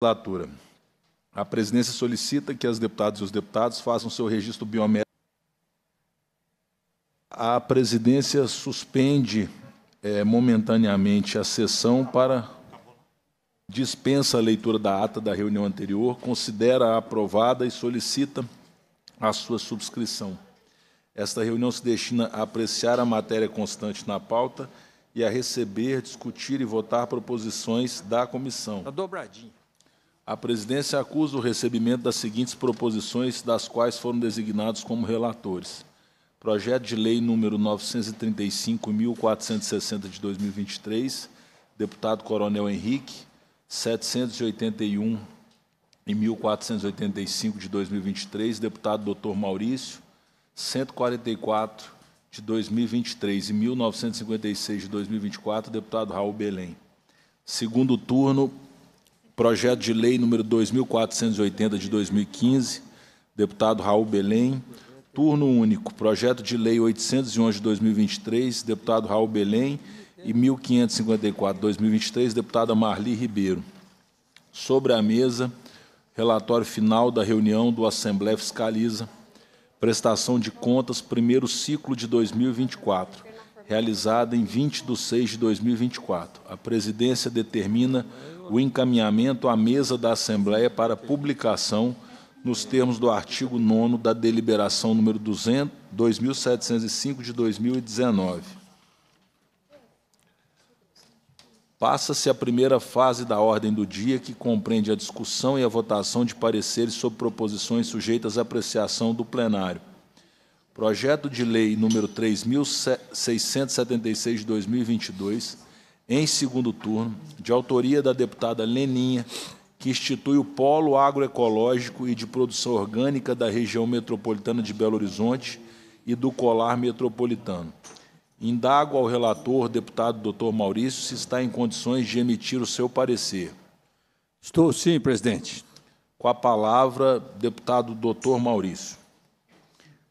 legislatura. A presidência solicita que as deputadas e os deputados façam seu registro biométrico. A presidência suspende é, momentaneamente a sessão para dispensa a leitura da ata da reunião anterior, considera a aprovada e solicita a sua subscrição. Esta reunião se destina a apreciar a matéria constante na pauta e a receber, discutir e votar proposições da comissão. Está dobradinho. A presidência acusa o recebimento das seguintes proposições, das quais foram designados como relatores. Projeto de Lei número 935.460 de 2023, deputado Coronel Henrique, 781 e 1485 de 2023, deputado Dr. Maurício, 144 de 2023 e 1956 de 2024, deputado Raul Belém. Segundo turno, projeto de lei número 2480 de 2015, deputado Raul Belém. Turno único, projeto de lei 811 de 2023, deputado Raul Belém e 1554 de 2023, deputada Marli Ribeiro. Sobre a mesa, relatório final da reunião do Assembleia Fiscaliza, prestação de contas, primeiro ciclo de 2024 realizada em 20 de 6 de 2024. A presidência determina o encaminhamento à mesa da Assembleia para publicação nos termos do artigo 9 da deliberação número 200, 2705 de 2019. Passa-se a primeira fase da ordem do dia, que compreende a discussão e a votação de pareceres sobre proposições sujeitas à apreciação do plenário projeto de lei número 3676 de 2022, em segundo turno, de autoria da deputada Leninha, que institui o Polo Agroecológico e de Produção Orgânica da região metropolitana de Belo Horizonte e do Colar Metropolitano. Indago ao relator, deputado Dr. Maurício, se está em condições de emitir o seu parecer. Estou sim, presidente. Com a palavra, deputado Dr. Maurício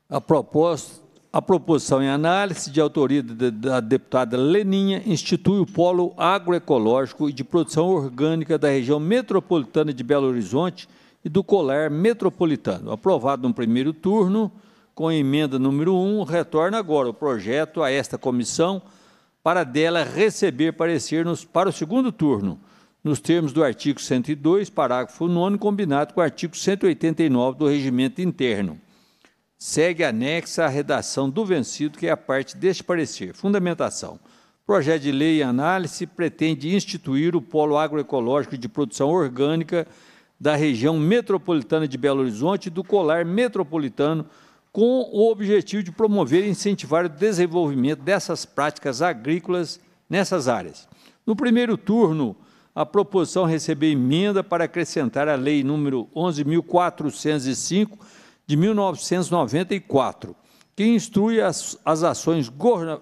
a, proposta, a proposição em análise de autoria da deputada Leninha institui o Polo Agroecológico e de Produção Orgânica da região metropolitana de Belo Horizonte e do Colar Metropolitano. Aprovado no primeiro turno, com a emenda número 1, retorna agora o projeto a esta comissão para dela receber parecer nos, para o segundo turno, nos termos do artigo 102, parágrafo 9, combinado com o artigo 189 do Regimento Interno segue anexa à redação do vencido, que é a parte deste parecer. Fundamentação. projeto de lei e análise pretende instituir o polo agroecológico de produção orgânica da região metropolitana de Belo Horizonte e do colar metropolitano, com o objetivo de promover e incentivar o desenvolvimento dessas práticas agrícolas nessas áreas. No primeiro turno, a proposição recebeu emenda para acrescentar a Lei número 11.405, de 1994, que instrui as, as ações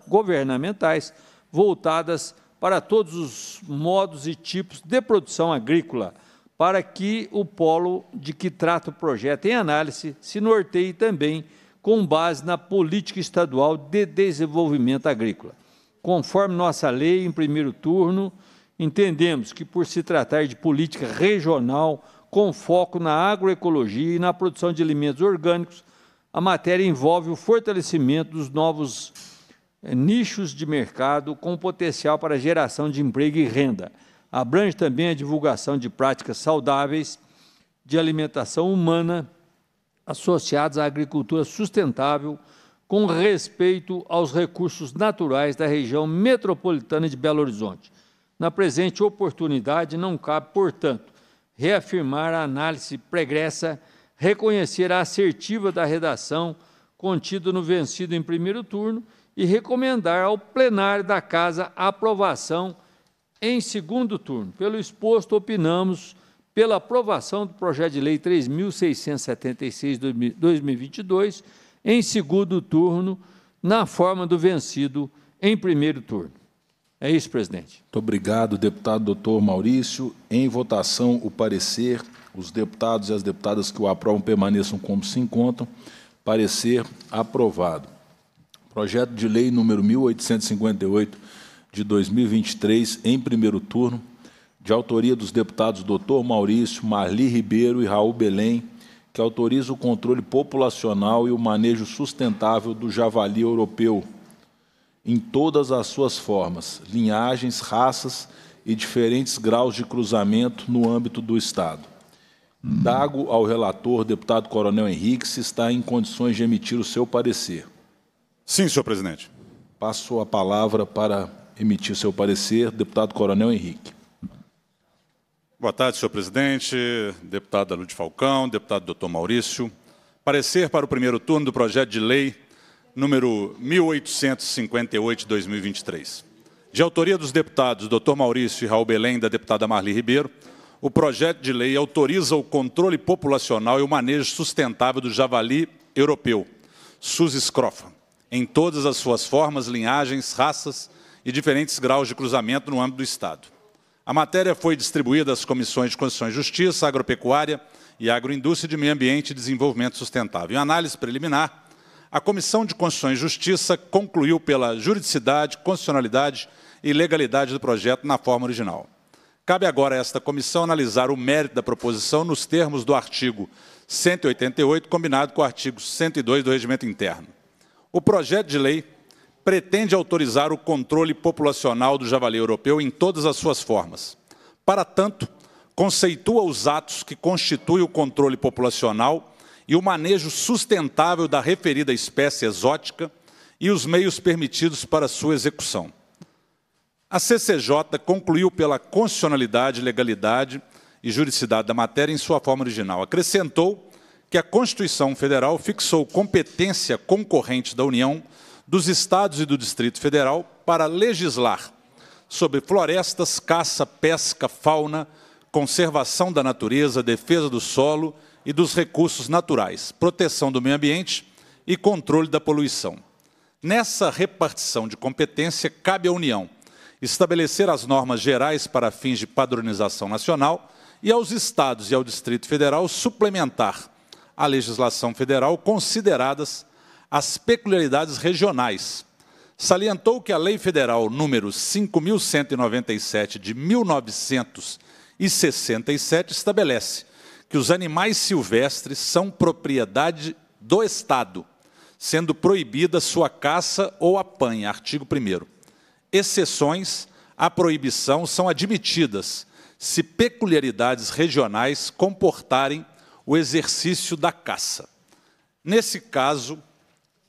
governamentais voltadas para todos os modos e tipos de produção agrícola, para que o polo de que trata o projeto em análise se norteie também com base na política estadual de desenvolvimento agrícola. Conforme nossa lei em primeiro turno, entendemos que, por se tratar de política regional, com foco na agroecologia e na produção de alimentos orgânicos. A matéria envolve o fortalecimento dos novos eh, nichos de mercado com potencial para geração de emprego e renda. Abrange também a divulgação de práticas saudáveis de alimentação humana associadas à agricultura sustentável, com respeito aos recursos naturais da região metropolitana de Belo Horizonte. Na presente oportunidade, não cabe, portanto, reafirmar a análise pregressa, reconhecer a assertiva da redação contida no vencido em primeiro turno e recomendar ao plenário da Casa a aprovação em segundo turno. Pelo exposto, opinamos pela aprovação do projeto de lei 3676/2022 em segundo turno, na forma do vencido em primeiro turno. É isso, presidente. Muito obrigado, deputado doutor Maurício. Em votação, o parecer. Os deputados e as deputadas que o aprovam permaneçam como se encontram. Parecer aprovado. Projeto de lei número 1858 de 2023, em primeiro turno, de autoria dos deputados doutor Maurício, Marli Ribeiro e Raul Belém, que autoriza o controle populacional e o manejo sustentável do javali europeu em todas as suas formas, linhagens, raças e diferentes graus de cruzamento no âmbito do Estado. Dago ao relator, deputado Coronel Henrique, se está em condições de emitir o seu parecer. Sim, senhor presidente. Passo a palavra para emitir o seu parecer, deputado Coronel Henrique. Boa tarde, senhor presidente, deputada Lúcia Falcão, deputado doutor Maurício. Parecer para o primeiro turno do projeto de lei número 1858-2023. De autoria dos deputados Dr. Maurício e Raul Belém, da deputada Marli Ribeiro, o projeto de lei autoriza o controle populacional e o manejo sustentável do javali europeu, Sus scrofa, em todas as suas formas, linhagens, raças e diferentes graus de cruzamento no âmbito do Estado. A matéria foi distribuída às comissões de Constituição e Justiça, Agropecuária e Agroindústria de Meio Ambiente e Desenvolvimento Sustentável. Em análise preliminar, a Comissão de Constituição e Justiça concluiu pela juridicidade, constitucionalidade e legalidade do projeto na forma original. Cabe agora a esta comissão analisar o mérito da proposição nos termos do artigo 188, combinado com o artigo 102 do Regimento Interno. O projeto de lei pretende autorizar o controle populacional do javali europeu em todas as suas formas. Para tanto, conceitua os atos que constituem o controle populacional e o manejo sustentável da referida espécie exótica e os meios permitidos para sua execução. A CCJ concluiu pela constitucionalidade, legalidade e juridicidade da matéria em sua forma original. Acrescentou que a Constituição Federal fixou competência concorrente da União, dos Estados e do Distrito Federal para legislar sobre florestas, caça, pesca, fauna, conservação da natureza, defesa do solo e dos recursos naturais, proteção do meio ambiente e controle da poluição. Nessa repartição de competência, cabe à União estabelecer as normas gerais para fins de padronização nacional e aos Estados e ao Distrito Federal suplementar à legislação federal consideradas as peculiaridades regionais. Salientou que a Lei Federal número 5.197, de 1967, estabelece que os animais silvestres são propriedade do Estado, sendo proibida sua caça ou apanha, artigo 1 Exceções à proibição são admitidas se peculiaridades regionais comportarem o exercício da caça. Nesse caso,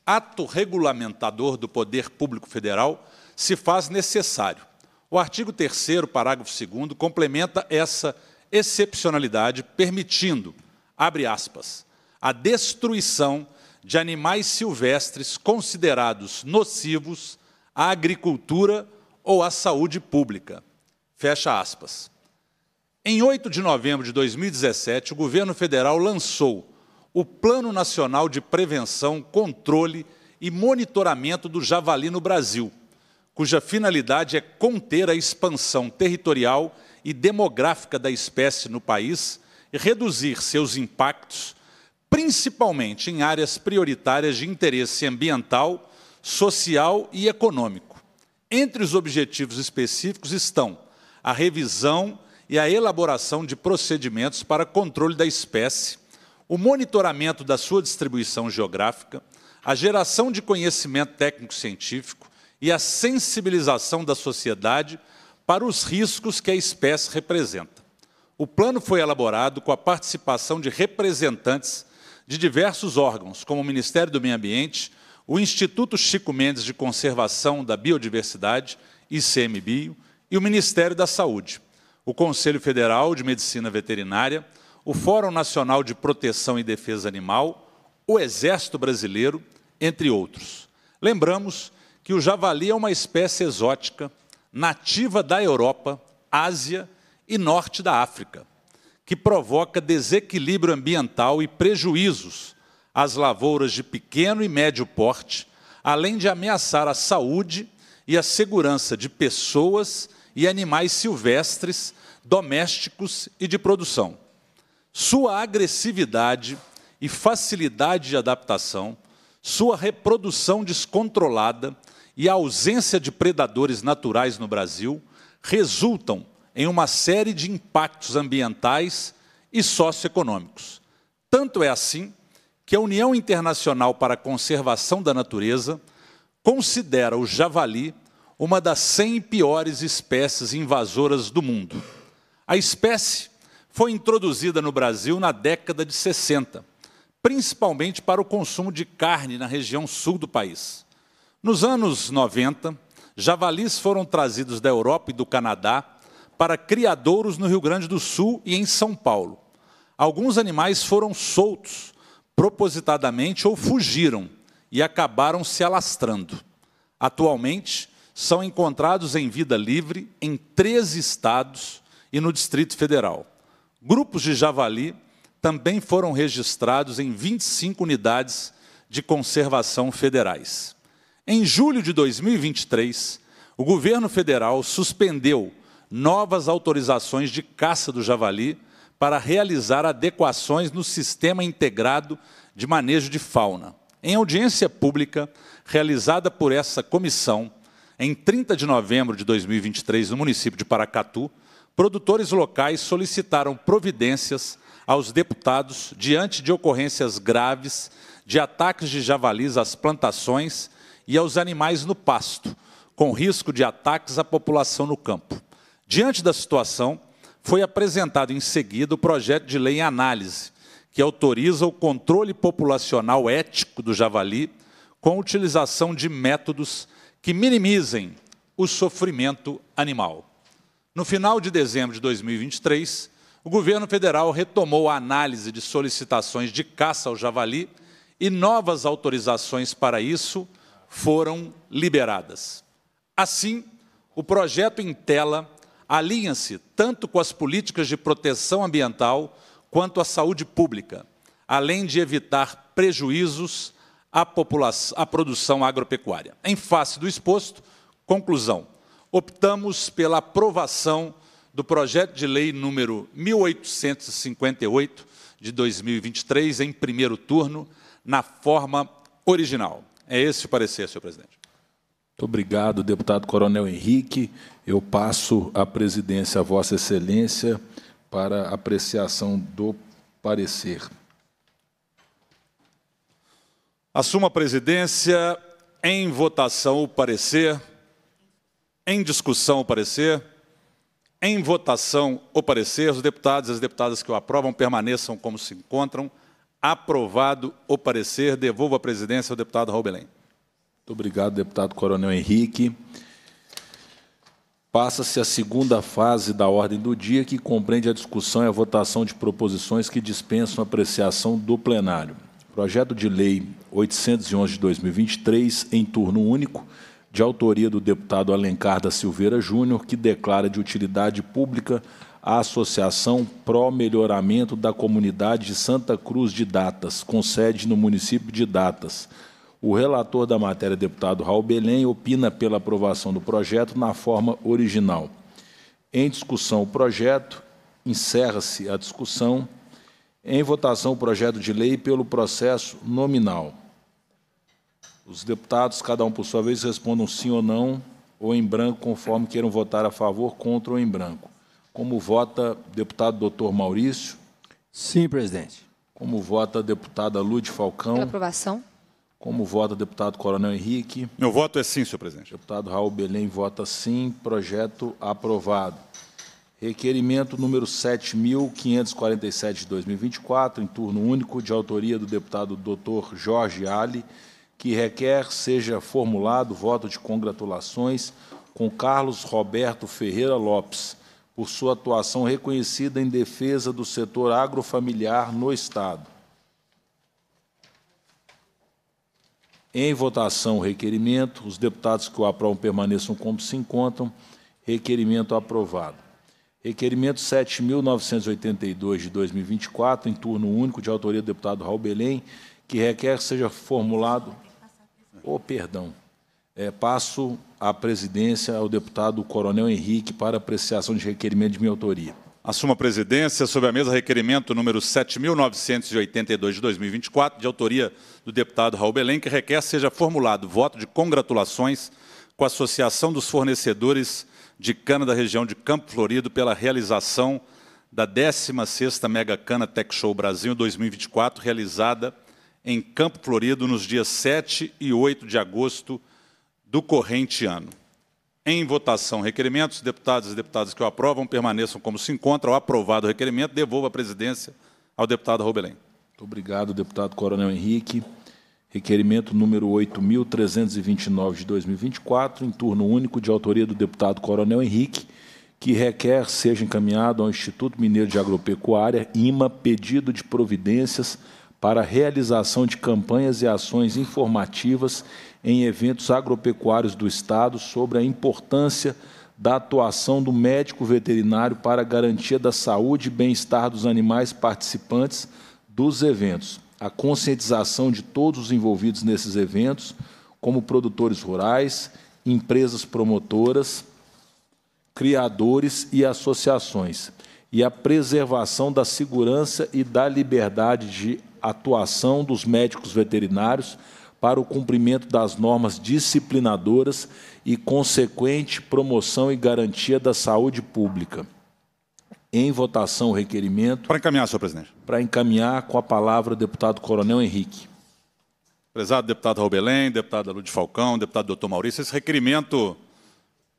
ato regulamentador do poder público federal se faz necessário. O artigo 3 parágrafo 2 complementa essa excepcionalidade, permitindo, abre aspas, a destruição de animais silvestres considerados nocivos à agricultura ou à saúde pública. Fecha aspas. Em 8 de novembro de 2017, o governo federal lançou o Plano Nacional de Prevenção, Controle e Monitoramento do Javali no Brasil, cuja finalidade é conter a expansão territorial e demográfica da espécie no país e reduzir seus impactos, principalmente em áreas prioritárias de interesse ambiental, social e econômico. Entre os objetivos específicos estão a revisão e a elaboração de procedimentos para controle da espécie, o monitoramento da sua distribuição geográfica, a geração de conhecimento técnico-científico e a sensibilização da sociedade para os riscos que a espécie representa. O plano foi elaborado com a participação de representantes de diversos órgãos, como o Ministério do Meio Ambiente, o Instituto Chico Mendes de Conservação da Biodiversidade, ICMBio, e o Ministério da Saúde, o Conselho Federal de Medicina Veterinária, o Fórum Nacional de Proteção e Defesa Animal, o Exército Brasileiro, entre outros. Lembramos que o javali é uma espécie exótica nativa da Europa, Ásia e norte da África, que provoca desequilíbrio ambiental e prejuízos às lavouras de pequeno e médio porte, além de ameaçar a saúde e a segurança de pessoas e animais silvestres, domésticos e de produção. Sua agressividade e facilidade de adaptação, sua reprodução descontrolada, e a ausência de predadores naturais no Brasil resultam em uma série de impactos ambientais e socioeconômicos. Tanto é assim que a União Internacional para a Conservação da Natureza considera o javali uma das 100 piores espécies invasoras do mundo. A espécie foi introduzida no Brasil na década de 60, principalmente para o consumo de carne na região sul do país. Nos anos 90, javalis foram trazidos da Europa e do Canadá para criadouros no Rio Grande do Sul e em São Paulo. Alguns animais foram soltos propositadamente ou fugiram e acabaram se alastrando. Atualmente, são encontrados em vida livre em 13 estados e no Distrito Federal. Grupos de javali também foram registrados em 25 unidades de conservação federais. Em julho de 2023, o governo federal suspendeu novas autorizações de caça do javali para realizar adequações no Sistema Integrado de Manejo de Fauna. Em audiência pública realizada por essa comissão, em 30 de novembro de 2023, no município de Paracatu, produtores locais solicitaram providências aos deputados diante de ocorrências graves de ataques de javalis às plantações e aos animais no pasto, com risco de ataques à população no campo. Diante da situação, foi apresentado em seguida o projeto de lei em análise, que autoriza o controle populacional ético do javali com utilização de métodos que minimizem o sofrimento animal. No final de dezembro de 2023, o governo federal retomou a análise de solicitações de caça ao javali e novas autorizações para isso foram liberadas. Assim, o projeto em tela alinha-se tanto com as políticas de proteção ambiental quanto à saúde pública, além de evitar prejuízos à, à produção agropecuária. Em face do exposto, conclusão, optamos pela aprovação do projeto de lei número 1858 de 2023 em primeiro turno na forma original. É esse o parecer, senhor presidente. Muito obrigado, deputado Coronel Henrique. Eu passo a presidência a Vossa Excelência para apreciação do parecer. Assuma a presidência em votação o parecer, em discussão o parecer, em votação o parecer. Os deputados e as deputadas que o aprovam permaneçam como se encontram. Aprovado o parecer, devolvo a presidência ao deputado Raul Belém. Muito obrigado, deputado Coronel Henrique. Passa-se a segunda fase da ordem do dia, que compreende a discussão e a votação de proposições que dispensam apreciação do plenário. Projeto de Lei 811 de 2023, em turno único, de autoria do deputado Alencar da Silveira Júnior, que declara de utilidade pública a Associação Pro Melhoramento da Comunidade de Santa Cruz de Datas, com sede no município de Datas. O relator da matéria, deputado Raul Belém, opina pela aprovação do projeto na forma original. Em discussão o projeto, encerra-se a discussão. Em votação o projeto de lei pelo processo nominal. Os deputados, cada um por sua vez, respondam sim ou não, ou em branco, conforme queiram votar a favor, contra ou em branco. Como vota deputado doutor Maurício? Sim, presidente. Como vota a deputada Lúcia Falcão? Pela aprovação. Como vota o deputado Coronel Henrique? Meu voto é sim, senhor presidente. Deputado Raul Belém vota sim. Projeto aprovado. Requerimento número 7.547 de 2024, em turno único, de autoria do deputado doutor Jorge Ali, que requer seja formulado voto de congratulações com Carlos Roberto Ferreira Lopes, por sua atuação reconhecida em defesa do setor agrofamiliar no Estado. Em votação, requerimento. Os deputados que o aprovam permaneçam como se encontram. Requerimento aprovado. Requerimento 7.982 de 2024, em turno único, de autoria do deputado Raul Belém, que requer que seja formulado. Oh, perdão. É, passo a presidência ao deputado Coronel Henrique para apreciação de requerimento de minha autoria. Assuma a presidência sobre a mesa requerimento número 7.982 de 2024, de autoria do deputado Raul Belém, que requer seja formulado voto de congratulações com a Associação dos Fornecedores de Cana da região de Campo Florido pela realização da 16ª Mega Cana Tech Show Brasil 2024, realizada em Campo Florido nos dias 7 e 8 de agosto de do corrente ano. Em votação, requerimentos deputados e deputadas que o aprovam permaneçam como se encontra o Aprovado o requerimento, devolva a presidência ao deputado Robelém. Muito obrigado, deputado Coronel Henrique. Requerimento número 8.329 de 2024, em turno único, de autoria do deputado Coronel Henrique, que requer seja encaminhado ao Instituto Mineiro de Agropecuária, IMA, pedido de providências para realização de campanhas e ações informativas em eventos agropecuários do Estado sobre a importância da atuação do médico veterinário para a garantia da saúde e bem-estar dos animais participantes dos eventos, a conscientização de todos os envolvidos nesses eventos, como produtores rurais, empresas promotoras, criadores e associações, e a preservação da segurança e da liberdade de atuação dos médicos veterinários para o cumprimento das normas disciplinadoras e consequente promoção e garantia da saúde pública. Em votação o requerimento. Para encaminhar, senhor presidente. Para encaminhar com a palavra o deputado Coronel Henrique. Prezado deputado Robelém, deputado deputada Lúcia Falcão, deputado doutor Maurício, esse requerimento,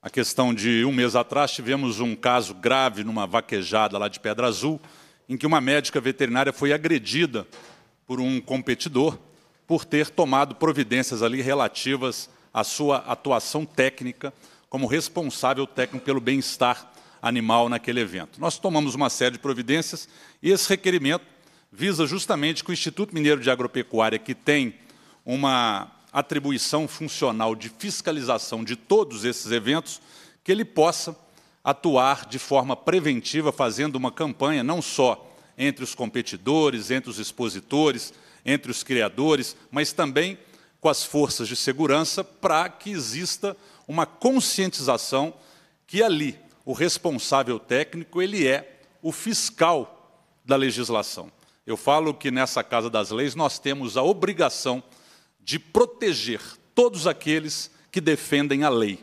a questão de um mês atrás, tivemos um caso grave numa vaquejada lá de Pedra Azul, em que uma médica veterinária foi agredida por um competidor por ter tomado providências ali relativas à sua atuação técnica como responsável técnico pelo bem-estar animal naquele evento. Nós tomamos uma série de providências e esse requerimento visa justamente que o Instituto Mineiro de Agropecuária, que tem uma atribuição funcional de fiscalização de todos esses eventos, que ele possa atuar de forma preventiva, fazendo uma campanha não só entre os competidores, entre os expositores, entre os criadores, mas também com as forças de segurança, para que exista uma conscientização que ali o responsável técnico ele é o fiscal da legislação. Eu falo que nessa Casa das Leis nós temos a obrigação de proteger todos aqueles que defendem a lei.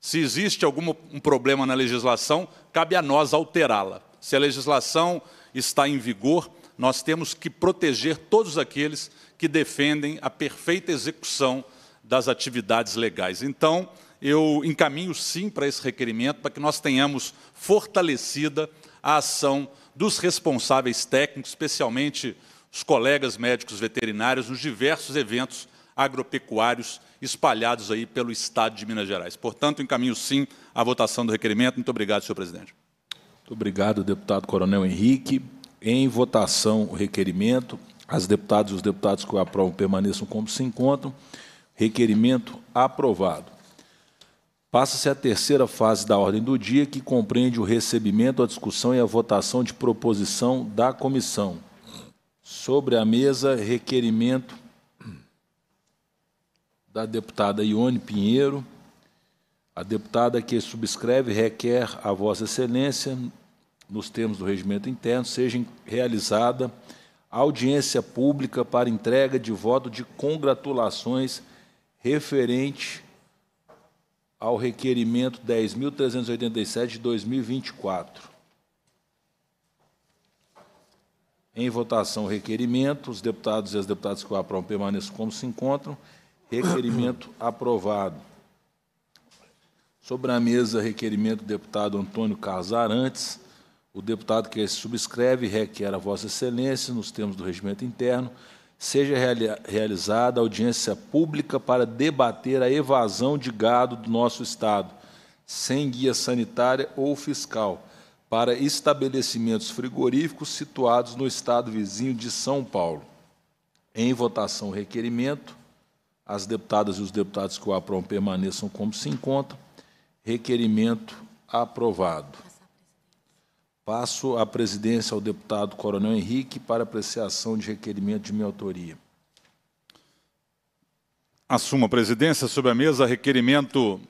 Se existe algum um problema na legislação, cabe a nós alterá-la. Se a legislação está em vigor, nós temos que proteger todos aqueles que defendem a perfeita execução das atividades legais. Então, eu encaminho sim para esse requerimento, para que nós tenhamos fortalecida a ação dos responsáveis técnicos, especialmente os colegas médicos veterinários, nos diversos eventos agropecuários espalhados aí pelo Estado de Minas Gerais. Portanto, encaminho sim à votação do requerimento. Muito obrigado, senhor presidente. Muito obrigado, deputado Coronel Henrique. Em votação, o requerimento. As deputadas e os deputados que o aprovam permaneçam como se encontram. Requerimento aprovado. Passa-se a terceira fase da ordem do dia, que compreende o recebimento, a discussão e a votação de proposição da comissão. Sobre a mesa, requerimento da deputada Ione Pinheiro. A deputada que subscreve requer a Vossa Excelência, nos termos do regimento interno, seja realizada audiência pública para entrega de voto de congratulações referente ao requerimento 10.387 de 2024. Em votação, requerimento. Os deputados e as deputadas que o aprovam permaneçam como se encontram. Requerimento aprovado. Sobre a mesa, requerimento do deputado Antônio Carlos Arantes, o deputado que subscreve requer a Vossa Excelência, nos termos do regimento interno, seja realizada audiência pública para debater a evasão de gado do nosso Estado, sem guia sanitária ou fiscal, para estabelecimentos frigoríficos situados no Estado vizinho de São Paulo. Em votação, requerimento. As deputadas e os deputados que o aprovam permaneçam como se encontram. Requerimento aprovado. Passo a presidência ao deputado Coronel Henrique para apreciação de requerimento de minha autoria. Assumo a presidência sob a mesa requerimento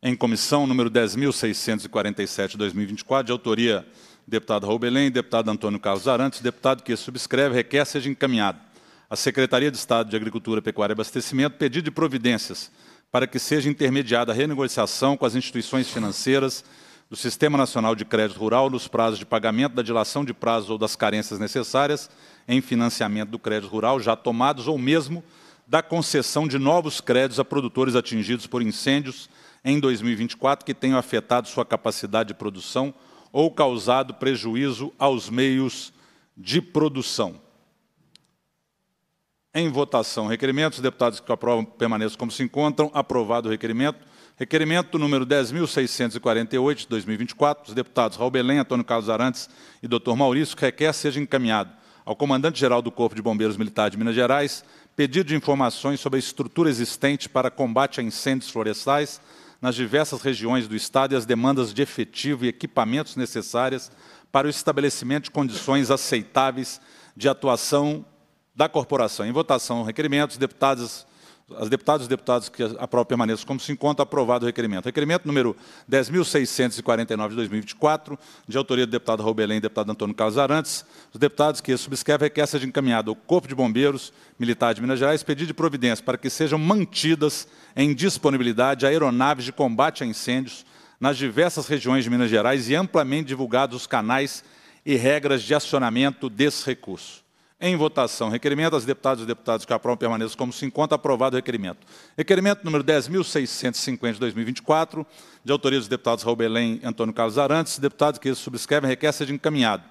em comissão número 10.647-2024, de autoria deputado Raul Belém, deputado Antônio Carlos Arantes, deputado que subscreve, requer seja encaminhado à Secretaria de Estado de Agricultura, Pecuária e Abastecimento pedido de providências para que seja intermediada a renegociação com as instituições financeiras do Sistema Nacional de Crédito Rural nos prazos de pagamento, da dilação de prazo ou das carências necessárias em financiamento do crédito rural já tomados ou mesmo da concessão de novos créditos a produtores atingidos por incêndios em 2024 que tenham afetado sua capacidade de produção ou causado prejuízo aos meios de produção. Em votação, requerimentos. Os deputados que aprovam permaneçam como se encontram. Aprovado o requerimento. Requerimento número 10.648, de 2024, dos deputados Raul Belém, Antônio Carlos Arantes e Dr. Maurício, que requer seja encaminhado ao comandante-geral do Corpo de Bombeiros Militar de Minas Gerais pedido de informações sobre a estrutura existente para combate a incêndios florestais nas diversas regiões do Estado e as demandas de efetivo e equipamentos necessárias para o estabelecimento de condições aceitáveis de atuação da corporação. Em votação, requerimentos, deputadas as deputadas e deputados que aprovam permaneçam como se encontra aprovado o requerimento. Requerimento número 10.649 de 2024, de autoria do deputado Raul Belém e deputado Antônio Carlos Arantes. Os deputados que subscrevem requer seja encaminhado ao Corpo de Bombeiros Militar de Minas Gerais pedido de providência para que sejam mantidas em disponibilidade aeronaves de combate a incêndios nas diversas regiões de Minas Gerais e amplamente divulgados os canais e regras de acionamento desse recurso. Em votação, requerimento das deputadas e deputados que aprovam permaneçam como se encontra aprovado o requerimento. Requerimento número 10.650 de 2024, de autoria dos deputados Raul Belém e Antônio Carlos Arantes, deputados que subscrevem requer seja encaminhado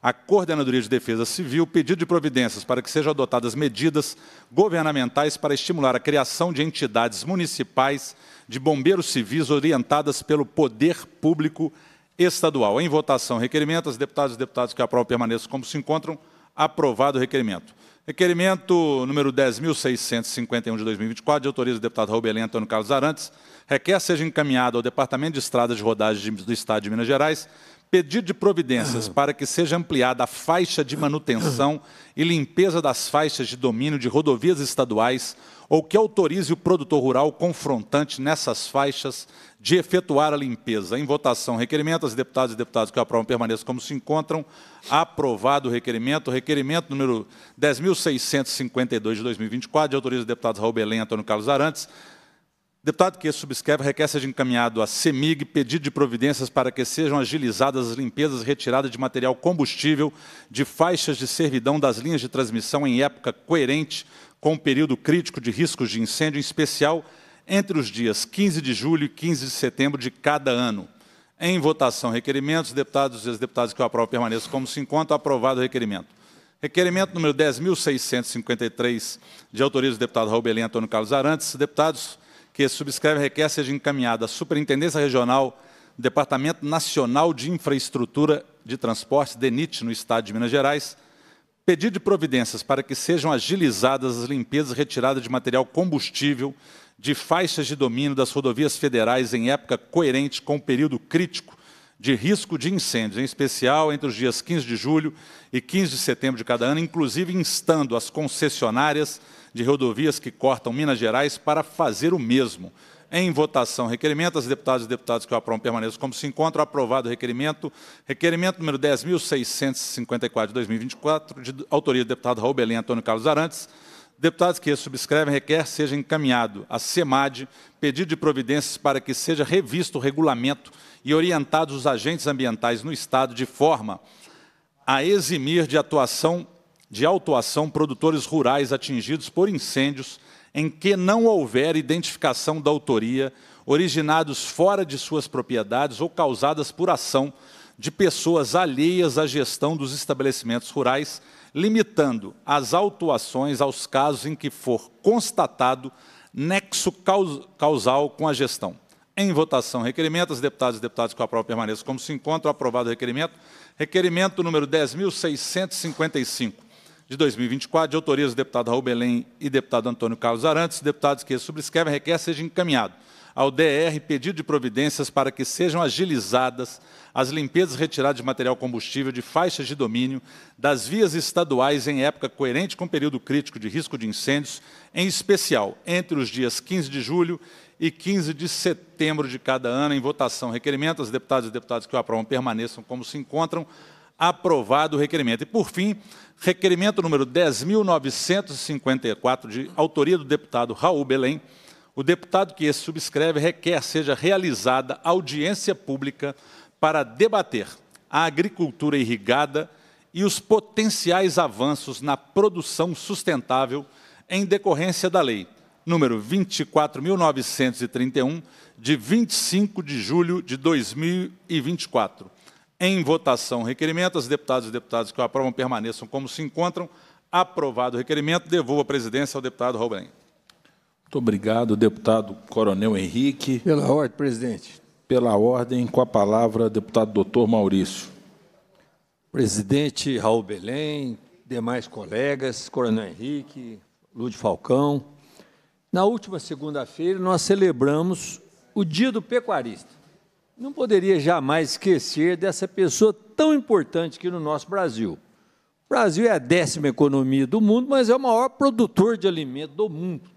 à Coordenadoria de Defesa Civil pedido de providências para que sejam adotadas medidas governamentais para estimular a criação de entidades municipais de bombeiros civis orientadas pelo poder público estadual. Em votação, requerimento, as deputadas e deputados que aprovam permaneçam como se encontram Aprovado o requerimento. Requerimento número 10.651 de 2024, de autoria do deputado Raul Belém Antônio Carlos Arantes, requer seja encaminhado ao Departamento de Estradas de Rodagem do Estado de Minas Gerais pedido de providências para que seja ampliada a faixa de manutenção e limpeza das faixas de domínio de rodovias estaduais ou que autorize o produtor rural confrontante nessas faixas de efetuar a limpeza. Em votação, requerimento, as deputadas e deputados que aprovam permaneçam como se encontram. Aprovado o requerimento. Requerimento número 10.652 de 2024, de autoria os deputados Raul Belém e Antônio Carlos Arantes, Deputado que subscreve requer seja encaminhado à CEMIG pedido de providências para que sejam agilizadas as limpezas retiradas retirada de material combustível de faixas de servidão das linhas de transmissão em época coerente com o período crítico de riscos de incêndio, em especial entre os dias 15 de julho e 15 de setembro de cada ano. Em votação, requerimentos, deputados e ex-deputados que eu aprovo permaneçam como se encontram, aprovado o requerimento. Requerimento número 10.653, de autoria do deputado Raul Belém Antônio Carlos Arantes. Deputados que subscrevem requer seja encaminhada à Superintendência Regional, Departamento Nacional de Infraestrutura de Transportes, DENIT, no Estado de Minas Gerais, pedido de providências para que sejam agilizadas as limpezas retiradas de material combustível de faixas de domínio das rodovias federais em época coerente com o período crítico de risco de incêndios, em especial entre os dias 15 de julho e 15 de setembro de cada ano, inclusive instando as concessionárias de rodovias que cortam Minas Gerais para fazer o mesmo. Em votação, requerimento, as deputadas e deputados que o aprovam permaneçam como se encontram. Aprovado o requerimento. Requerimento número 10.654 de 2024, de autoria do deputado Raul Belém Antônio Carlos Arantes, deputados que subscrevem requer seja encaminhado à SEMAD pedido de providências para que seja revisto o regulamento e orientados os agentes ambientais no Estado de forma a eximir de atuação de autuação produtores rurais atingidos por incêndios em que não houver identificação da autoria, originados fora de suas propriedades ou causadas por ação de pessoas alheias à gestão dos estabelecimentos rurais limitando as autuações aos casos em que for constatado nexo causal com a gestão. Em votação, requerimento. As deputadas e deputados que aprovam permaneçam como se encontram. Aprovado o requerimento. Requerimento número 10.655 de 2024, de autoria do deputado Raul Belém e deputado Antônio Carlos Arantes. Deputados que subscrevem, requer seja encaminhado ao DR pedido de providências para que sejam agilizadas as limpezas retiradas de material combustível de faixas de domínio das vias estaduais em época coerente com o período crítico de risco de incêndios, em especial entre os dias 15 de julho e 15 de setembro de cada ano, em votação. Requerimento, aos deputados e deputadas que o aprovam permaneçam como se encontram. Aprovado o requerimento. E, por fim, requerimento número 10.954, de autoria do deputado Raul Belém, o deputado que esse subscreve requer seja realizada audiência pública para debater a agricultura irrigada e os potenciais avanços na produção sustentável em decorrência da lei número 24.931, de 25 de julho de 2024. Em votação, requerimento, as deputadas e deputados que o aprovam permaneçam como se encontram. Aprovado o requerimento, devolvo a presidência ao deputado Robrem. Muito obrigado, deputado Coronel Henrique. Pela ordem, presidente. Pela ordem, com a palavra, deputado doutor Maurício. Presidente Raul Belém, demais colegas, Coronel Henrique, Lúcio Falcão. Na última segunda-feira, nós celebramos o Dia do Pecuarista. Não poderia jamais esquecer dessa pessoa tão importante aqui no nosso Brasil. O Brasil é a décima economia do mundo, mas é o maior produtor de alimento do mundo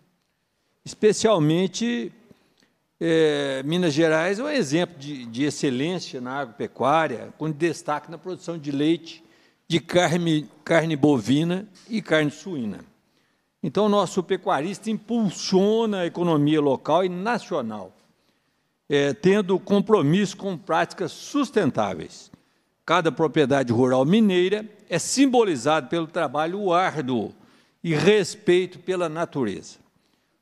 especialmente é, Minas Gerais é um exemplo de, de excelência na agropecuária, com destaque na produção de leite, de carne, carne bovina e carne suína. Então, o nosso pecuarista impulsiona a economia local e nacional, é, tendo compromisso com práticas sustentáveis. Cada propriedade rural mineira é simbolizada pelo trabalho árduo e respeito pela natureza.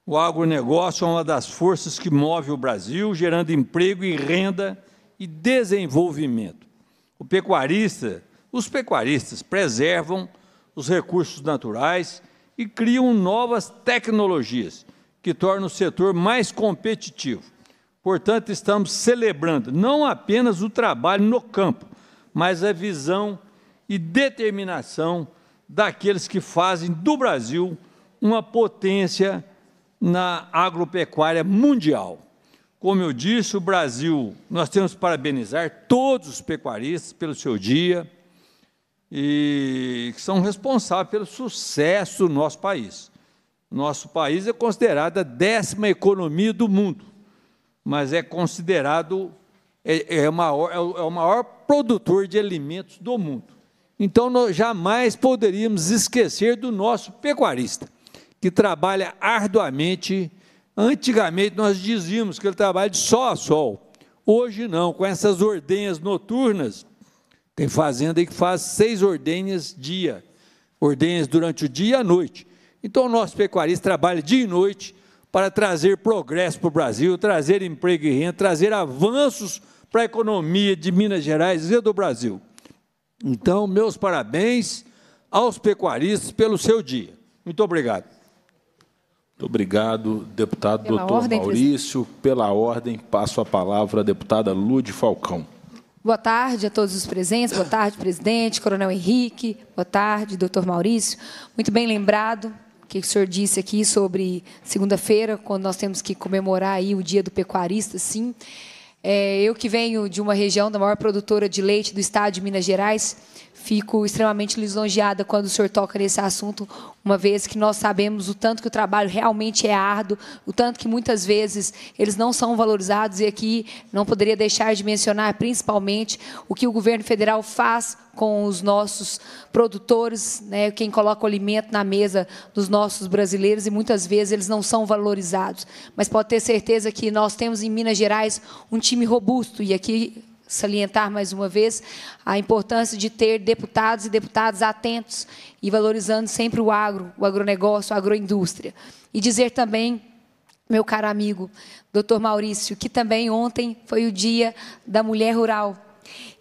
O agronegócio é uma das forças que move o Brasil, gerando emprego e renda e desenvolvimento. O pecuarista, os pecuaristas preservam os recursos naturais e criam novas tecnologias que tornam o setor mais competitivo. Portanto, estamos celebrando não apenas o trabalho no campo, mas a visão e determinação daqueles que fazem do Brasil uma potência na agropecuária mundial. Como eu disse, o Brasil, nós temos que parabenizar todos os pecuaristas pelo seu dia e que são responsáveis pelo sucesso do nosso país. Nosso país é considerado a décima economia do mundo, mas é considerado é, é, maior, é, é o maior produtor de alimentos do mundo. Então, nós jamais poderíamos esquecer do nosso pecuarista que trabalha arduamente. Antigamente nós dizíamos que ele trabalha de sol a sol. Hoje não, com essas ordenhas noturnas, tem fazenda que faz seis ordenhas dia, ordenhas durante o dia e a noite. Então o nosso pecuarista trabalha dia e noite para trazer progresso para o Brasil, trazer emprego e renda, trazer avanços para a economia de Minas Gerais e do Brasil. Então, meus parabéns aos pecuaristas pelo seu dia. Muito obrigado. Muito obrigado, deputado pela doutor ordem, Maurício. Presidente. Pela ordem, passo a palavra à deputada Lude Falcão. Boa tarde a todos os presentes. Boa tarde, presidente, coronel Henrique. Boa tarde, doutor Maurício. Muito bem lembrado o que o senhor disse aqui sobre segunda-feira, quando nós temos que comemorar aí o dia do pecuarista, sim. É, eu que venho de uma região da maior produtora de leite do estado de Minas Gerais, Fico extremamente lisonjeada quando o senhor toca nesse assunto, uma vez que nós sabemos o tanto que o trabalho realmente é árduo, o tanto que muitas vezes eles não são valorizados, e aqui não poderia deixar de mencionar principalmente o que o governo federal faz com os nossos produtores, né, quem coloca o alimento na mesa dos nossos brasileiros, e muitas vezes eles não são valorizados. Mas pode ter certeza que nós temos em Minas Gerais um time robusto, e aqui salientar mais uma vez a importância de ter deputados e deputadas atentos e valorizando sempre o agro, o agronegócio, a agroindústria. E dizer também, meu caro amigo, doutor Maurício, que também ontem foi o dia da mulher rural.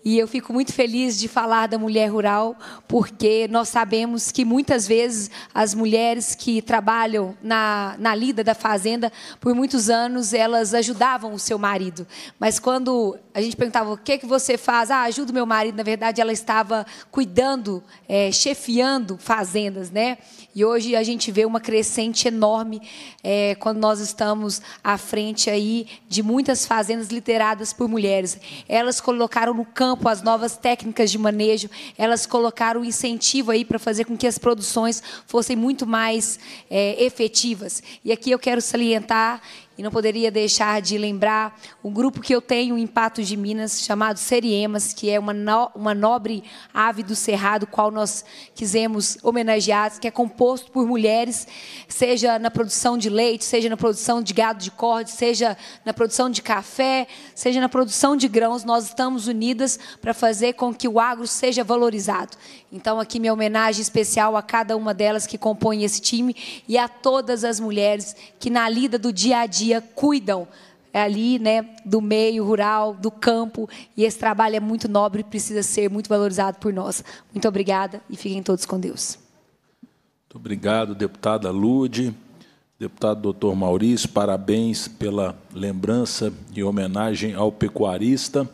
E eu fico muito feliz de falar da mulher rural, porque nós sabemos que muitas vezes as mulheres que trabalham na, na lida da fazenda, por muitos anos elas ajudavam o seu marido. Mas quando a gente perguntava o que, é que você faz, ah, ajudo meu marido, na verdade ela estava cuidando, é, chefiando fazendas, né? E hoje a gente vê uma crescente enorme é, quando nós estamos à frente aí de muitas fazendas lideradas por mulheres. Elas colocaram no campo as novas técnicas de manejo, elas colocaram o incentivo aí para fazer com que as produções fossem muito mais é, efetivas. E aqui eu quero salientar e não poderia deixar de lembrar o grupo que eu tenho em Impacto de Minas, chamado Seriemas, que é uma, no, uma nobre ave do cerrado, qual nós quisemos homenagear, que é composto por mulheres, seja na produção de leite, seja na produção de gado de corte, seja na produção de café, seja na produção de grãos, nós estamos unidas para fazer com que o agro seja valorizado. Então, aqui minha homenagem especial a cada uma delas que compõe esse time e a todas as mulheres que na lida do dia a dia dia cuidam é ali, né, do meio rural, do campo, e esse trabalho é muito nobre e precisa ser muito valorizado por nós. Muito obrigada e fiquem todos com Deus. Muito obrigado, deputada Lude. Deputado doutor Maurício, parabéns pela lembrança e homenagem ao pecuarista.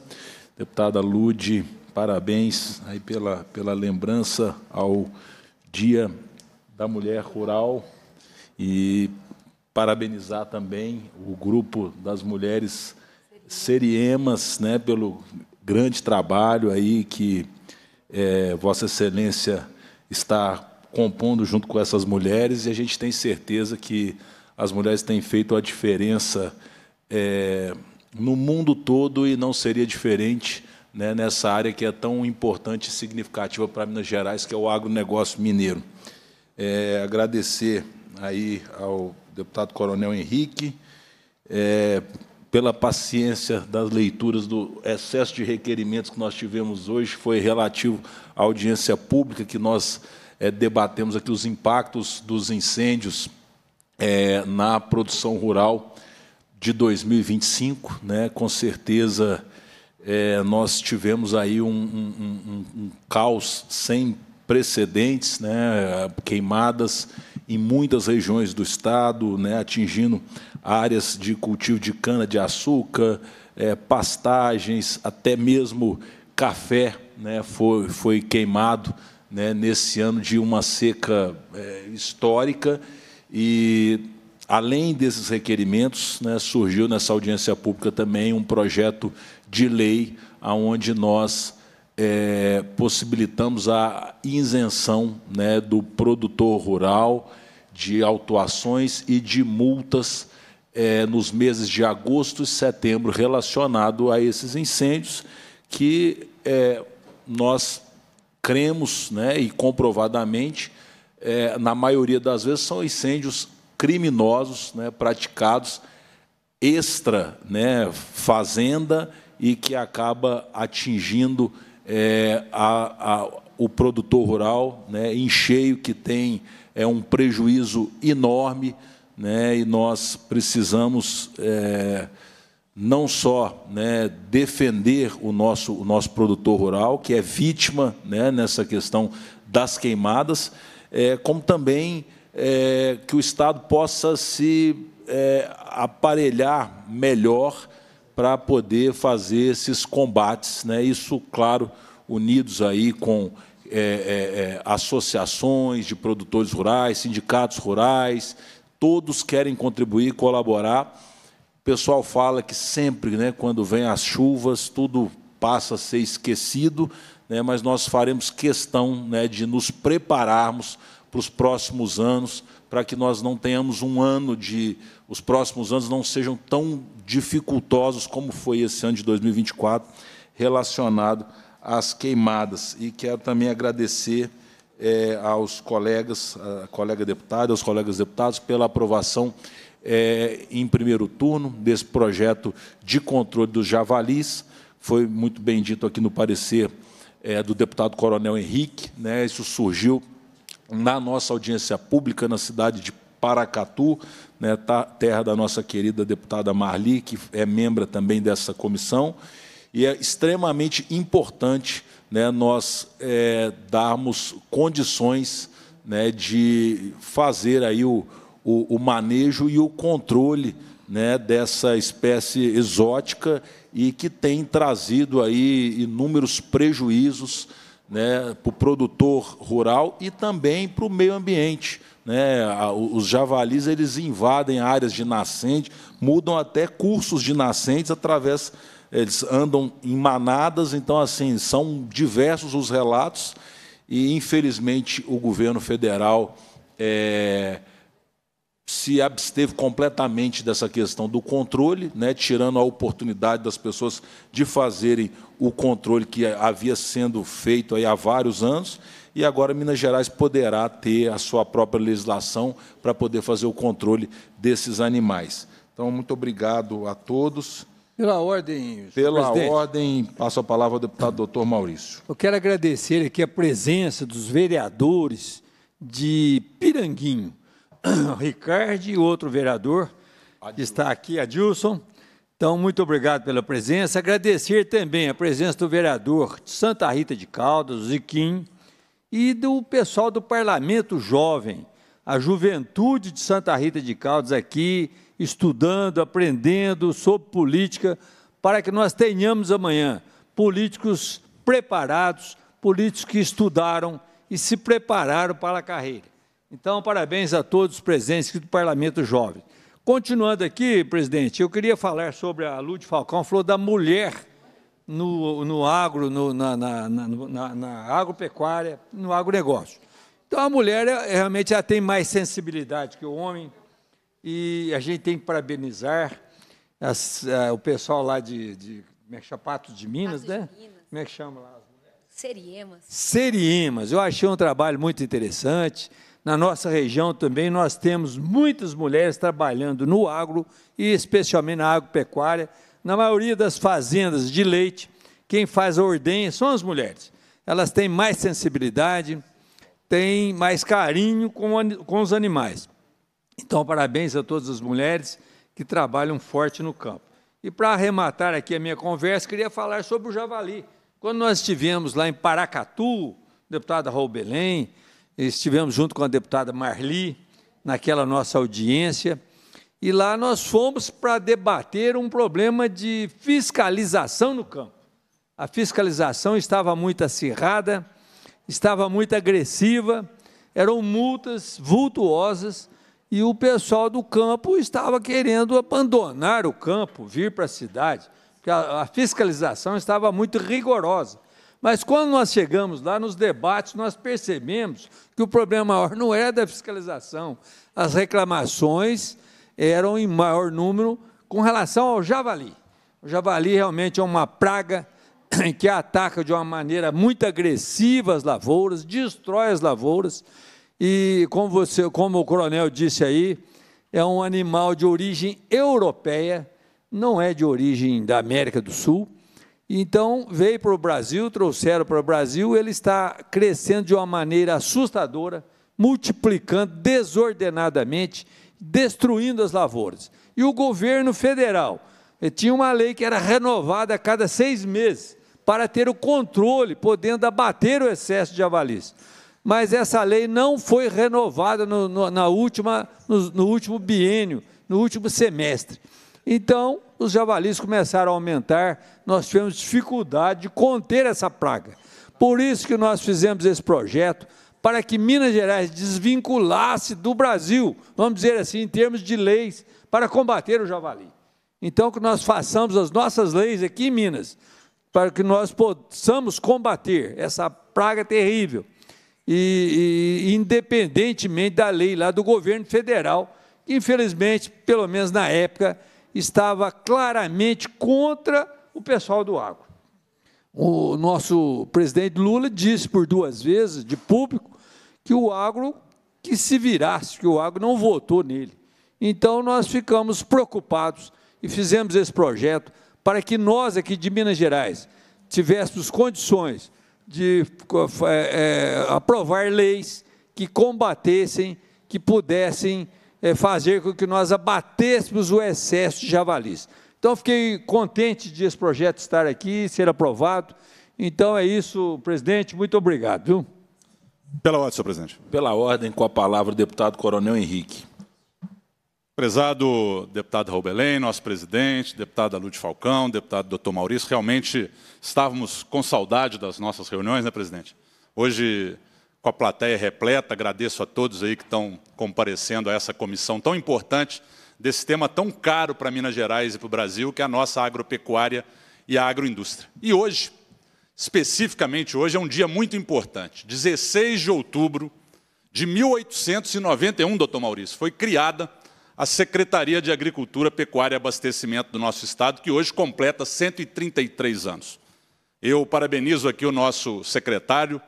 Deputada Lude, parabéns aí pela, pela lembrança ao Dia da Mulher Rural. E parabenizar também o grupo das mulheres seriemas, né, pelo grande trabalho aí que é, Vossa Excelência está compondo junto com essas mulheres e a gente tem certeza que as mulheres têm feito a diferença é, no mundo todo e não seria diferente né, nessa área que é tão importante e significativa para Minas Gerais, que é o agronegócio mineiro. É, agradecer aí ao deputado Coronel Henrique, é, pela paciência das leituras do excesso de requerimentos que nós tivemos hoje, foi relativo à audiência pública que nós é, debatemos aqui os impactos dos incêndios é, na produção rural de 2025. Né? Com certeza, é, nós tivemos aí um, um, um, um caos sem precedentes, né? queimadas, em muitas regiões do estado, né, atingindo áreas de cultivo de cana-de-açúcar, é, pastagens, até mesmo café né, foi, foi queimado né, nesse ano de uma seca é, histórica. E, além desses requerimentos, né, surgiu nessa audiência pública também um projeto de lei onde nós é, possibilitamos a isenção né, do produtor rural de autuações e de multas é, nos meses de agosto e setembro relacionado a esses incêndios que é, nós cremos né, e comprovadamente, é, na maioria das vezes, são incêndios criminosos né, praticados extra né, fazenda e que acaba atingindo é, a, a, o produtor rural, né, em cheio, que tem é, um prejuízo enorme, né, e nós precisamos é, não só né, defender o nosso, o nosso produtor rural, que é vítima né, nessa questão das queimadas, é, como também é, que o Estado possa se é, aparelhar melhor para poder fazer esses combates. Né? Isso, claro, unidos aí com é, é, é, associações de produtores rurais, sindicatos rurais, todos querem contribuir, colaborar. O pessoal fala que sempre, né, quando vem as chuvas, tudo passa a ser esquecido, né, mas nós faremos questão né, de nos prepararmos para os próximos anos, para que nós não tenhamos um ano de. os próximos anos não sejam tão dificultosos, como foi esse ano de 2024, relacionado às queimadas. E quero também agradecer é, aos colegas, a colega deputada, aos colegas deputados, pela aprovação é, em primeiro turno desse projeto de controle dos javalis. Foi muito bem dito aqui no parecer é, do deputado Coronel Henrique. Né, isso surgiu na nossa audiência pública na cidade de Paracatu, né, tá, terra da nossa querida deputada Marli, que é membro também dessa comissão, e é extremamente importante né, nós é, darmos condições né, de fazer aí o, o, o, manejo e o controle né, dessa espécie exótica e que tem trazido aí inúmeros prejuízos né, para o produtor rural e também para o meio ambiente. Né, os javalis eles invadem áreas de nascente, mudam até cursos de nascentes através eles andam em manadas, então assim, são diversos os relatos e infelizmente o governo federal é, se absteve completamente dessa questão do controle, né, tirando a oportunidade das pessoas de fazerem o controle que havia sendo feito aí há vários anos e agora Minas Gerais poderá ter a sua própria legislação para poder fazer o controle desses animais. Então, muito obrigado a todos. Pela ordem, Pela presidente. ordem, passo a palavra ao deputado doutor Maurício. Eu quero agradecer aqui a presença dos vereadores de Piranguinho, Ricardo e outro vereador, Adilson. está aqui, Adilson. Então, muito obrigado pela presença. Agradecer também a presença do vereador de Santa Rita de Caldas, Ziquim, e do pessoal do Parlamento Jovem, a juventude de Santa Rita de Caldas aqui, estudando, aprendendo sobre política, para que nós tenhamos amanhã políticos preparados, políticos que estudaram e se prepararam para a carreira. Então, parabéns a todos os presentes do Parlamento Jovem. Continuando aqui, presidente, eu queria falar sobre a Lúcia Falcão, falou da mulher no, no agro, no, na, na, na, na, agropecuária, no agronegócio. Então a mulher realmente ela tem mais sensibilidade que o homem e a gente tem que parabenizar as, o pessoal lá de, de é de Minas, Patos né? De Minas. Como é que chama lá? Seriemas. Seriemas. Eu achei um trabalho muito interessante. Na nossa região também nós temos muitas mulheres trabalhando no agro e especialmente na agropecuária. Na maioria das fazendas de leite, quem faz a ordenha são as mulheres. Elas têm mais sensibilidade, têm mais carinho com, com os animais. Então, parabéns a todas as mulheres que trabalham forte no campo. E para arrematar aqui a minha conversa, queria falar sobre o javali. Quando nós estivemos lá em Paracatu, deputada Raul Belém, estivemos junto com a deputada Marli, naquela nossa audiência, e lá nós fomos para debater um problema de fiscalização no campo. A fiscalização estava muito acirrada, estava muito agressiva, eram multas vultuosas e o pessoal do campo estava querendo abandonar o campo, vir para a cidade, porque a, fiscalização estava muito rigorosa. Mas quando nós chegamos lá nos debates, nós percebemos que o problema maior não é da fiscalização. As reclamações eram em maior número com relação ao javali. O javali realmente é uma praga que ataca de uma maneira muito agressiva as lavouras, destrói as lavouras e, como, você, como o coronel disse aí, é um animal de origem europeia, não é de origem da América do Sul. Então, veio para o Brasil, trouxeram para o Brasil, ele está crescendo de uma maneira assustadora, multiplicando desordenadamente destruindo as lavouras. E o governo federal eh, tinha uma lei que era renovada a cada seis meses para ter o controle, podendo abater o excesso de javalis. Mas essa lei não foi renovada no, no na última, no, no último biênio, no último semestre. Então, os javalis começaram a aumentar, nós tivemos dificuldade de conter essa praga. Por isso que nós fizemos esse projeto, para que Minas Gerais desvinculasse do Brasil, vamos dizer assim, em termos de leis, para combater o javali. Então, que nós façamos as nossas leis aqui em Minas, para que nós possamos combater essa praga terrível, e, e independentemente da lei lá do governo federal, que infelizmente, pelo menos na época, estava claramente contra o pessoal do agro. O nosso presidente Lula disse por duas vezes, de público, que o agro que se virasse, que o agro não votou nele. Então nós ficamos preocupados e fizemos esse projeto para que nós aqui de Minas Gerais tivéssemos condições de é, é, aprovar leis que combatessem, que pudessem é, fazer com que nós abatêssemos o excesso de javalis. Então fiquei contente de esse projeto estar aqui, ser aprovado. Então é isso, presidente. Muito obrigado. Viu? Pela ordem, senhor presidente. Pela ordem, com a palavra o deputado Coronel Henrique. Prezado deputado Robelém, nosso presidente, deputada Lúcia Falcão, deputado doutor Maurício, realmente estávamos com saudade das nossas reuniões, né, presidente? Hoje, com a plateia repleta, agradeço a todos aí que estão comparecendo a essa comissão tão importante desse tema tão caro para Minas Gerais e para o Brasil, que é a nossa agropecuária e a agroindústria. E hoje, especificamente hoje, é um dia muito importante. 16 de outubro de 1891, doutor Maurício, foi criada a Secretaria de Agricultura, Pecuária e Abastecimento do nosso Estado, que hoje completa 133 anos. Eu parabenizo aqui o nosso secretário,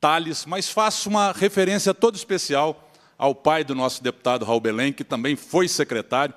Tales, mas faço uma referência toda especial ao pai do nosso deputado Raul Belém, que também foi secretário,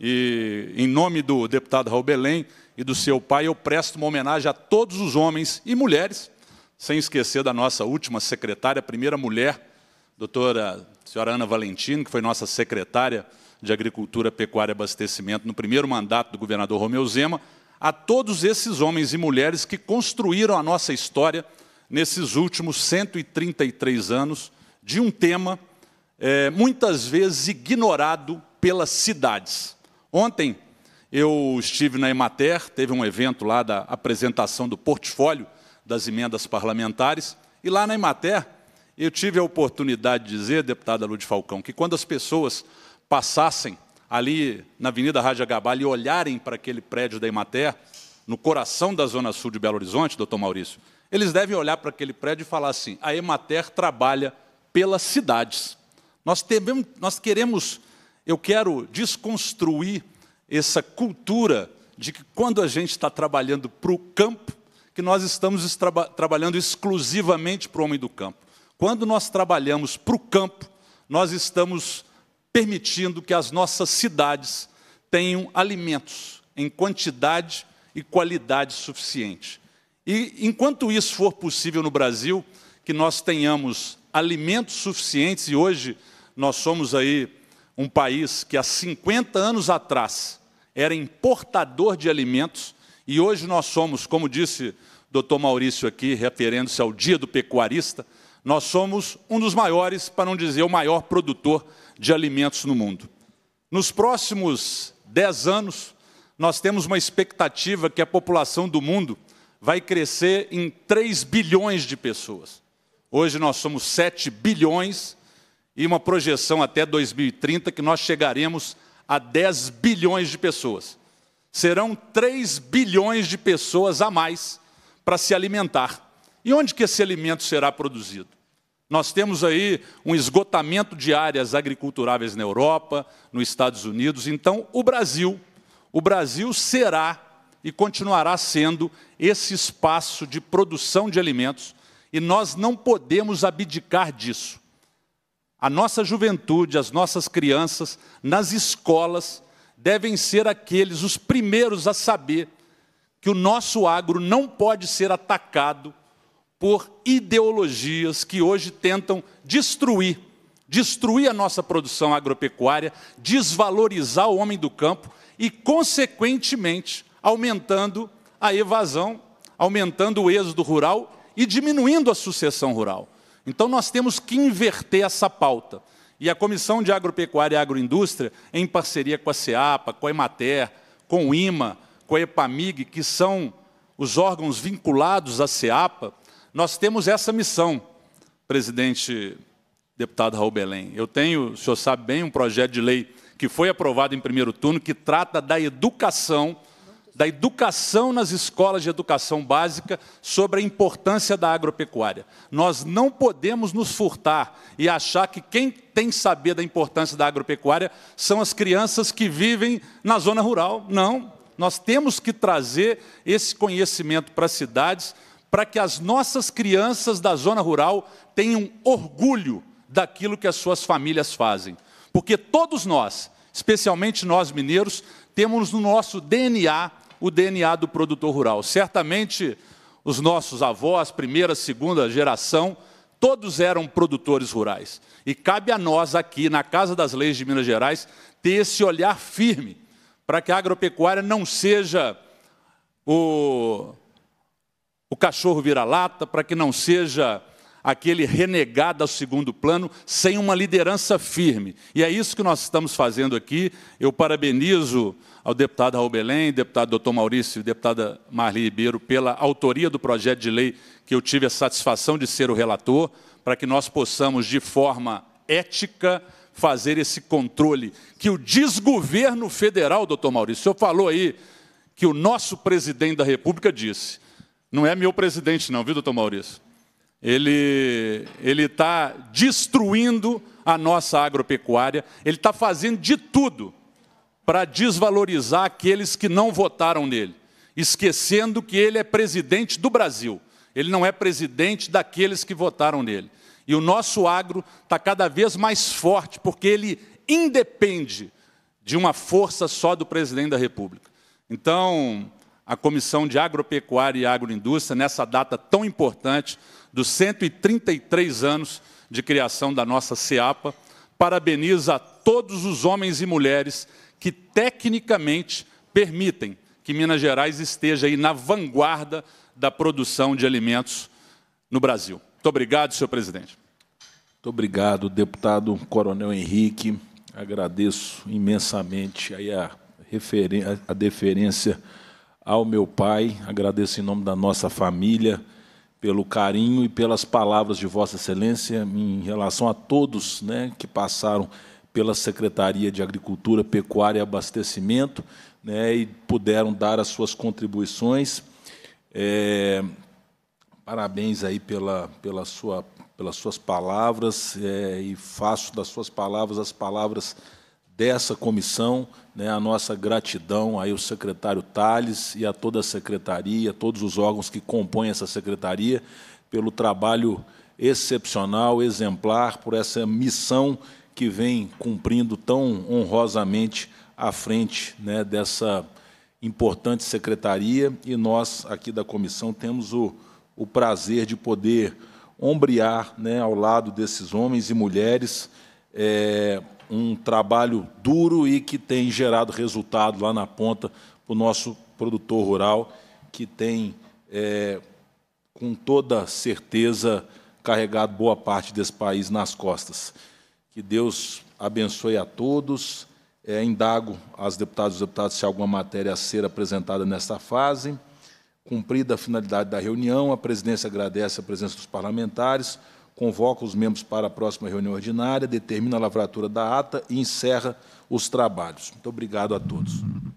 e em nome do deputado Raul Belém, e do seu pai, eu presto uma homenagem a todos os homens e mulheres, sem esquecer da nossa última secretária, primeira mulher, doutora senhora Ana Valentino, que foi nossa secretária de Agricultura, Pecuária e Abastecimento no primeiro mandato do governador Romeu Zema, a todos esses homens e mulheres que construíram a nossa história nesses últimos 133 anos de um tema é, muitas vezes ignorado pelas cidades. Ontem, eu estive na Emater, teve um evento lá da apresentação do portfólio das emendas parlamentares, e lá na Emater eu tive a oportunidade de dizer, deputada Lúcia Falcão, que quando as pessoas passassem ali na Avenida Rádio Gabal e olharem para aquele prédio da Emater, no coração da Zona Sul de Belo Horizonte, doutor Maurício, eles devem olhar para aquele prédio e falar assim, a Emater trabalha pelas cidades. Nós, temos, nós queremos, eu quero desconstruir essa cultura de que quando a gente está trabalhando para o campo, que nós estamos traba trabalhando exclusivamente para o homem do campo. Quando nós trabalhamos para o campo, nós estamos permitindo que as nossas cidades tenham alimentos em quantidade e qualidade suficiente. E enquanto isso for possível no Brasil, que nós tenhamos alimentos suficientes, e hoje nós somos aí um país que há 50 anos atrás era importador de alimentos e hoje nós somos, como disse Dr. Maurício aqui, referindo-se ao Dia do Pecuarista, nós somos um dos maiores, para não dizer o maior produtor de alimentos no mundo. Nos próximos 10 anos, nós temos uma expectativa que a população do mundo vai crescer em 3 bilhões de pessoas. Hoje nós somos 7 bilhões e uma projeção até 2030 que nós chegaremos a 10 bilhões de pessoas. Serão 3 bilhões de pessoas a mais para se alimentar. E onde que esse alimento será produzido? Nós temos aí um esgotamento de áreas agriculturáveis na Europa, nos Estados Unidos. Então, o Brasil, o Brasil será e continuará sendo esse espaço de produção de alimentos, e nós não podemos abdicar disso. A nossa juventude, as nossas crianças, nas escolas, devem ser aqueles os primeiros a saber que o nosso agro não pode ser atacado por ideologias que hoje tentam destruir, destruir a nossa produção agropecuária, desvalorizar o homem do campo e, consequentemente, aumentando a evasão, aumentando o êxodo rural e diminuindo a sucessão rural. Então nós temos que inverter essa pauta. E a Comissão de Agropecuária e Agroindústria, em parceria com a CEAPA, com a EMATER, com o IMA, com a EPAMIG, que são os órgãos vinculados à CEAPA, nós temos essa missão, presidente deputado Raul Belém. Eu tenho, o senhor sabe bem, um projeto de lei que foi aprovado em primeiro turno, que trata da educação da educação nas escolas de educação básica sobre a importância da agropecuária. Nós não podemos nos furtar e achar que quem tem saber da importância da agropecuária são as crianças que vivem na zona rural. Não, nós temos que trazer esse conhecimento para as cidades para que as nossas crianças da zona rural tenham orgulho daquilo que as suas famílias fazem. Porque todos nós, especialmente nós mineiros, temos no nosso DNA o DNA do produtor rural. Certamente, os nossos avós, primeira, segunda geração, todos eram produtores rurais. E cabe a nós aqui, na Casa das Leis de Minas Gerais, ter esse olhar firme para que a agropecuária não seja o, o cachorro vira-lata, para que não seja aquele renegado ao segundo plano, sem uma liderança firme. E é isso que nós estamos fazendo aqui. Eu parabenizo ao deputado Raul Belém, deputado doutor Maurício e deputada Marli Ribeiro pela autoria do projeto de lei que eu tive a satisfação de ser o relator, para que nós possamos, de forma ética, fazer esse controle que o desgoverno federal, doutor Maurício, o senhor falou aí que o nosso presidente da República disse. Não é meu presidente não, viu, doutor Maurício? ele está destruindo a nossa agropecuária, ele está fazendo de tudo para desvalorizar aqueles que não votaram nele, esquecendo que ele é presidente do Brasil, ele não é presidente daqueles que votaram nele. E o nosso agro está cada vez mais forte, porque ele independe de uma força só do presidente da República. Então, a Comissão de Agropecuária e Agroindústria, nessa data tão importante, dos 133 anos de criação da nossa SEAPA, parabeniza a todos os homens e mulheres que tecnicamente permitem que Minas Gerais esteja aí na vanguarda da produção de alimentos no Brasil. Muito obrigado, senhor presidente. Muito obrigado, deputado Coronel Henrique. Agradeço imensamente aí a, a deferência ao meu pai, agradeço em nome da nossa família pelo carinho e pelas palavras de Vossa Excelência em relação a todos né, que passaram pela Secretaria de Agricultura, Pecuária e Abastecimento né, e puderam dar as suas contribuições. É, parabéns aí pela, pela sua, pelas suas palavras é, e faço das suas palavras as palavras dessa comissão, né, a nossa gratidão aí ao secretário Tales e a toda a secretaria, todos os órgãos que compõem essa secretaria, pelo trabalho excepcional, exemplar, por essa missão que vem cumprindo tão honrosamente à frente né, dessa importante secretaria. E nós, aqui da comissão, temos o, o prazer de poder ombrear né, ao lado desses homens e mulheres é, um trabalho duro e que tem gerado resultado lá na ponta para o nosso produtor rural, que tem, é, com toda certeza, carregado boa parte desse país nas costas. Que Deus abençoe a todos. É, indago às deputadas e deputados se alguma matéria a ser apresentada nesta fase. Cumprida a finalidade da reunião, a presidência agradece a presença dos parlamentares convoca os membros para a próxima reunião ordinária, determina a lavratura da ata e encerra os trabalhos. Muito obrigado a todos.